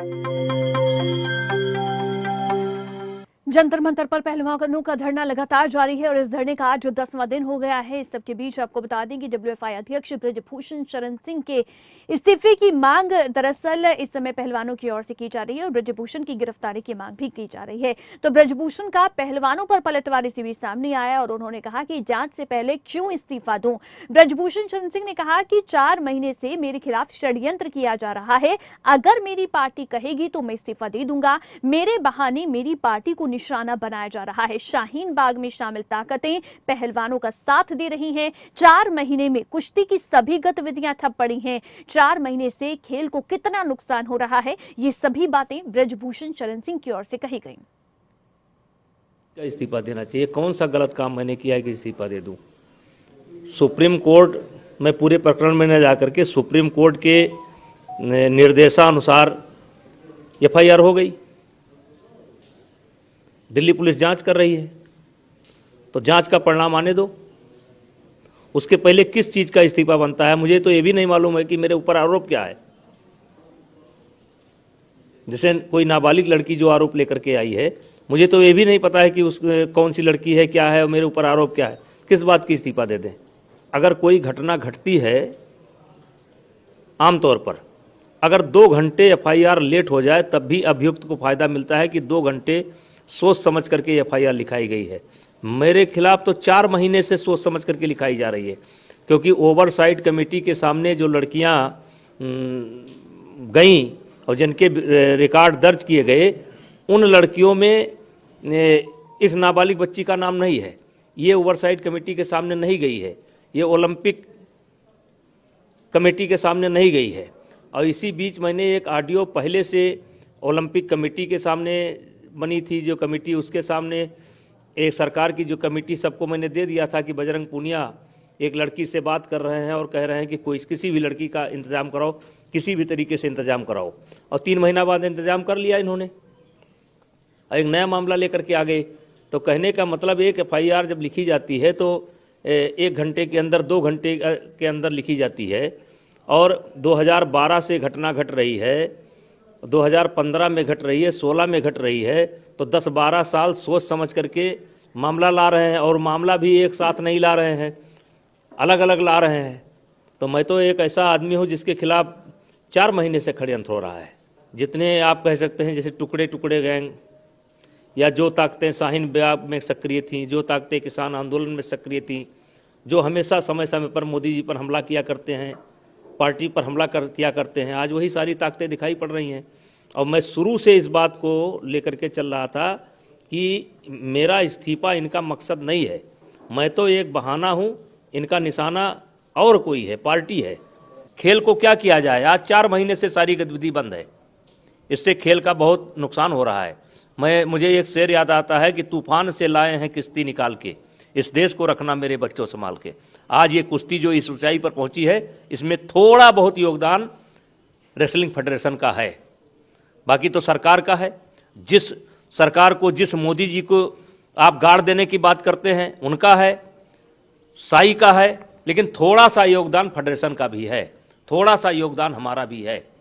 Thank you. Jantar Mantar पर पहलवानों का धरना लगातार जारी है और इस धरने का आज जो दसवां दिन हो गया है इस सबके बीच आपको बता दें कि डब्ल्यूएफआई अध्यक्ष ब्रजभूषण शरण सिंह के इस्तीफे की मांग दरअसल इस समय पहलवानों की ओर से की जा रही है और ब्रजभूषण की गिरफ्तारी की मांग भी की जा रही है तो ब्रजभूषण का पहलवानों पर पलटवार इसी बीच सामने आया और उन्होंने कहा कि जांच से पहले क्यों इस्तीफा दू ब्रजभूषण शरण सिंह ने कहा कि चार महीने से मेरे खिलाफ षड्यंत्र किया जा रहा है अगर मेरी पार्टी कहेगी तो मैं इस्तीफा दे दूंगा मेरे बहाने मेरी पार्टी को निशाना बनाया जा रहा है शाहीन बाग में शामिल ताकतें पहलवानों का साथ दे रही हैं चार महीने में कुश्ती की सभी गतिविधियां ठप पड़ी हैं चार महीने से खेल को कितना नुकसान हो रहा है ये सभी बातें ब्रजभूषण चरण सिंह की ओर से कही गई का इस्तीफा देना चाहिए कौन सा गलत काम मैंने किया है कि इस्तीफा दे दूं सुप्रीम कोर्ट में पूरे प्रकरण में न जाकर के सुप्रीम कोर्ट के निर्देशानुसार एफ आई हो गई दिल्ली पुलिस जांच कर रही है तो जांच का परिणाम आने दो उसके पहले किस चीज़ का इस्तीफा बनता है मुझे तो ये भी नहीं मालूम है कि मेरे ऊपर आरोप क्या है जैसे कोई नाबालिग लड़की जो आरोप लेकर के आई है मुझे तो ये भी नहीं पता है कि उस कौन सी लड़की है क्या है और मेरे ऊपर आरोप क्या है किस बात की इस्तीफा दे दें अगर कोई घटना घटती है आमतौर पर अगर दो घंटे एफआईआर लेट हो जाए तब भी अभियुक्त को फायदा मिलता है कि दो घंटे सोच समझ करके एफआईआर लिखाई गई है मेरे खिलाफ तो चार महीने से सोच समझ करके लिखाई जा रही है क्योंकि ओवरसाइट कमेटी के सामने जो लड़कियां गईं और जिनके रिकॉर्ड दर्ज किए गए उन लड़कियों में इस नाबालिग बच्ची का नाम नहीं है ये ओवरसाइट कमेटी के सामने नहीं गई है ये ओलंपिक कमेटी के सामने नहीं गई है और इसी बीच मैंने एक ऑडियो पहले से ओलंपिक कमेटी के सामने बनी थी जो कमेटी उसके सामने एक सरकार की जो कमेटी सबको मैंने दे दिया था कि बजरंग पूनिया एक लड़की से बात कर रहे हैं और कह रहे हैं कि कोई किसी भी लड़की का इंतज़ाम कराओ किसी भी तरीके से इंतज़ाम कराओ और तीन महीना बाद इंतज़ाम कर लिया इन्होंने और एक नया मामला लेकर के आ गए तो कहने का मतलब एक एफ जब लिखी जाती है तो एक घंटे के अंदर दो घंटे के अंदर लिखी जाती है और 2012 से घटना घट रही है 2015 में घट रही है 16 में घट रही है तो 10-12 साल सोच समझ करके मामला ला रहे हैं और मामला भी एक साथ नहीं ला रहे हैं अलग अलग ला रहे हैं तो मैं तो एक ऐसा आदमी हूँ जिसके खिलाफ चार महीने से खड़यंत्र हो रहा है जितने आप कह सकते हैं जैसे टुकड़े टुकड़े गैंग या जो ताकतें शाहीन ब्याप में सक्रिय थीं जो ताकतें किसान आंदोलन में सक्रिय थीं जो हमेशा समय समय पर मोदी जी पर हमला किया करते हैं पार्टी पर हमला कर किया करते हैं आज वही सारी ताकतें दिखाई पड़ रही हैं और मैं शुरू से इस बात को लेकर के चल रहा था कि मेरा इस्तीफा इनका मकसद नहीं है मैं तो एक बहाना हूँ इनका निशाना और कोई है पार्टी है खेल को क्या किया जाए आज चार महीने से सारी गतिविधि बंद है इससे खेल का बहुत नुकसान हो रहा है मैं मुझे एक शेर याद आता है कि तूफान से लाए हैं किश्ती निकाल के इस देश को रखना मेरे बच्चों संभाल के आज ये कुश्ती जो इस ऊंचाई पर पहुंची है इसमें थोड़ा बहुत योगदान रेसलिंग फेडरेशन का है बाकी तो सरकार का है जिस सरकार को जिस मोदी जी को आप गाड़ देने की बात करते हैं उनका है साई का है लेकिन थोड़ा सा योगदान फेडरेशन का भी है थोड़ा सा योगदान हमारा भी है